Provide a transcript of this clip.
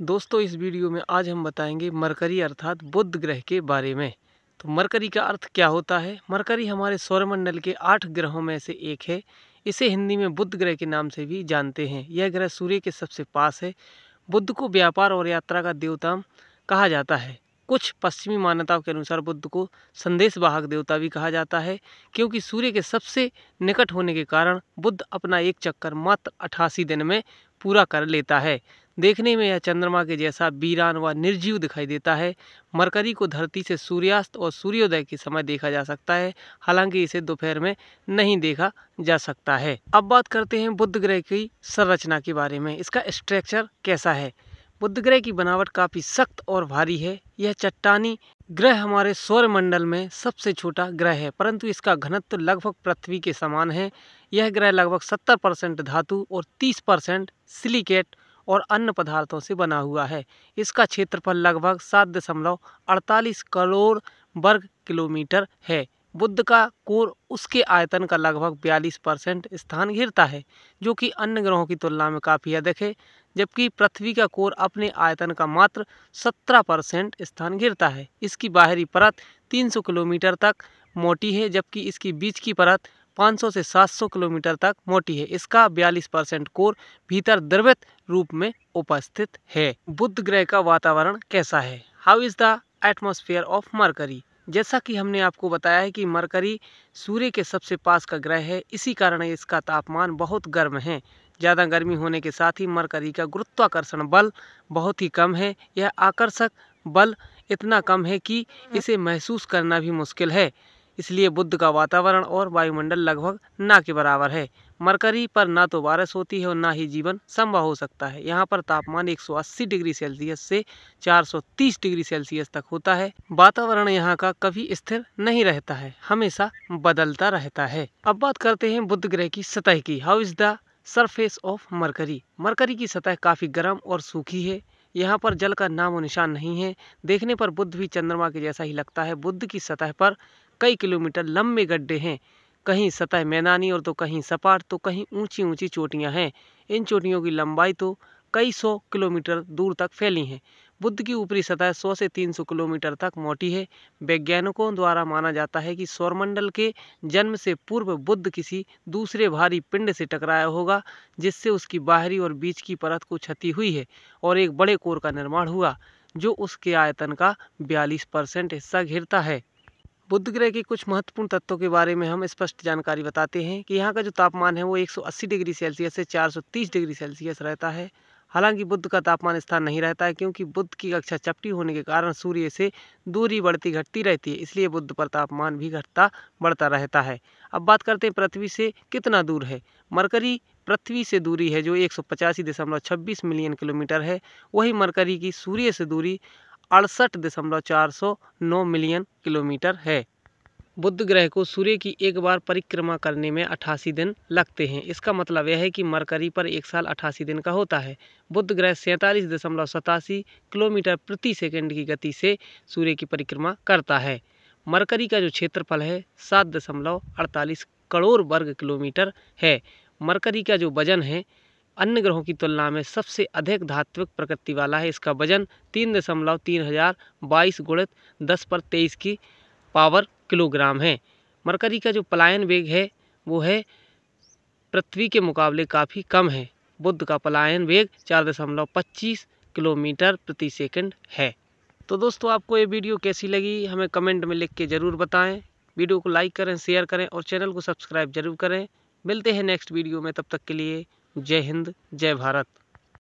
दोस्तों इस वीडियो में आज हम बताएंगे मरकरी अर्थात बुध ग्रह के बारे में तो मरकरी का अर्थ क्या होता है मरकरी हमारे सौरमंडल के आठ ग्रहों में से एक है इसे हिंदी में बुध ग्रह के नाम से भी जानते हैं यह ग्रह सूर्य के सबसे पास है बुद्ध को व्यापार और यात्रा का देवता कहा जाता है कुछ पश्चिमी मान्यताओं के अनुसार बुद्ध को संदेश वाहक देवता भी कहा जाता है क्योंकि सूर्य के सबसे निकट होने के कारण बुद्ध अपना एक चक्कर मात्र अठासी दिन में पूरा कर लेता है देखने में यह चंद्रमा के जैसा वीरान व निर्जीव दिखाई देता है मरकरी को धरती से सूर्यास्त और सूर्योदय के समय देखा जा सकता है हालांकि इसे दोपहर में नहीं देखा जा सकता है अब बात करते हैं बुद्ध ग्रह की संरचना के बारे में इसका स्ट्रक्चर कैसा है बुद्ध ग्रह की बनावट काफ़ी सख्त और भारी है यह चट्टानी ग्रह हमारे सौरमंडल में सबसे छोटा ग्रह है परंतु इसका घनत्व लगभग पृथ्वी के समान है यह ग्रह लगभग 70 परसेंट धातु और 30 परसेंट सिलिकेट और अन्य पदार्थों से बना हुआ है इसका क्षेत्रफल लगभग सात दशमलव अड़तालीस करोड़ वर्ग किलोमीटर है बुद्ध का कोर उसके आयतन का लगभग बयालीस परसेंट स्थान घिरता है जो कि अन्य ग्रहों की तुलना में काफ़ी अधिक है जबकि पृथ्वी का कोर अपने आयतन का मात्र सत्रह परसेंट स्थान घिरता है इसकी बाहरी परत तीन सौ किलोमीटर तक मोटी है जबकि इसकी बीच की परत 500 से 700 किलोमीटर तक मोटी है इसका 42 परसेंट कोर भीतर द्रवित रूप में उपस्थित है बुद्ध ग्रह का वातावरण कैसा है how is the atmosphere of Mercury जैसा कि हमने आपको बताया है कि मरकरी सूर्य के सबसे पास का ग्रह है इसी कारण इसका तापमान बहुत गर्म है ज़्यादा गर्मी होने के साथ ही मरकरी का गुरुत्वाकर्षण बल बहुत ही कम है यह आकर्षक बल इतना कम है कि इसे महसूस करना भी मुश्किल है इसलिए बुद्ध का वातावरण और वायुमंडल लगभग ना के बराबर है मरकरी पर ना तो बारिश होती है और ना ही जीवन संभव हो सकता है यहाँ पर तापमान 180 डिग्री सेल्सियस से 430 डिग्री सेल्सियस तक होता है वातावरण यहाँ का कभी स्थिर नहीं रहता है हमेशा बदलता रहता है अब बात करते हैं बुद्ध ग्रह की सतह की how is the surface of Mercury Mercury की सतह काफ़ी गर्म और सूखी है यहाँ पर जल का नाम और निशान नहीं है देखने पर बुद्ध भी चंद्रमा के जैसा ही लगता है बुद्ध की सतह पर कई किलोमीटर लंबे गड्ढे हैं कहीं सतह मैदानी और तो कहीं सपाट तो कहीं ऊंची ऊंची चोटियां हैं इन चोटियों की लंबाई तो कई सौ किलोमीटर दूर तक फैली हैं बुद्ध की ऊपरी सतह 100 से 300 किलोमीटर तक मोटी है वैज्ञानिकों द्वारा माना जाता है कि सौरमंडल के जन्म से पूर्व बुद्ध किसी दूसरे भारी पिंड से टकराया होगा जिससे उसकी बाहरी और बीच की परत को क्षति हुई है और एक बड़े कोर का निर्माण हुआ जो उसके आयतन का बयालीस परसेंट हिस्सा घेरता है बुद्ध ग्रह के कुछ महत्वपूर्ण तत्वों के बारे में हम स्पष्ट जानकारी बताते हैं कि यहाँ का जो तापमान है वो 180 डिग्री सेल्सियस से 430 डिग्री सेल्सियस रहता है हालांकि बुद्ध का तापमान स्थान नहीं रहता है क्योंकि बुद्ध की कक्षा चपटी होने के कारण सूर्य से दूरी बढ़ती घटती रहती है इसलिए बुद्ध पर तापमान भी घटता बढ़ता रहता है अब बात करते हैं पृथ्वी से कितना दूर है मरकरी पृथ्वी से दूरी है जो एक मिलियन किलोमीटर है वही मरकरी की सूर्य से दूरी अड़सठ दशमलव चार सौ नौ मिलियन किलोमीटर है बुध ग्रह को सूर्य की एक बार परिक्रमा करने में अठासी दिन लगते हैं इसका मतलब यह है कि मरकरी पर एक साल अठासी दिन का होता है बुध ग्रह सैंतालीस दशमलव सतासी किलोमीटर प्रति सेकंड की गति से सूर्य की परिक्रमा करता है मरकरी का जो क्षेत्रफल है सात दशमलव अड़तालीस करोड़ वर्ग किलोमीटर है मरकरी का जो वजन है अन्य ग्रहों की तुलना में सबसे अधिक धात्विक प्रकृति वाला है इसका वजन तीन दशमलव तीन हज़ार बाईस गुणित दस पर तेईस की पावर किलोग्राम है मरकरी का जो पलायन वेग है वो है पृथ्वी के मुकाबले काफ़ी कम है बुद्ध का पलायन वेग चार दशमलव पच्चीस किलोमीटर प्रति सेकंड है तो दोस्तों आपको ये वीडियो कैसी लगी हमें कमेंट में लिख के ज़रूर बताएं वीडियो को लाइक करें शेयर करें और चैनल को सब्सक्राइब जरूर करें मिलते हैं नेक्स्ट वीडियो में तब तक के लिए जय हिंद जय भारत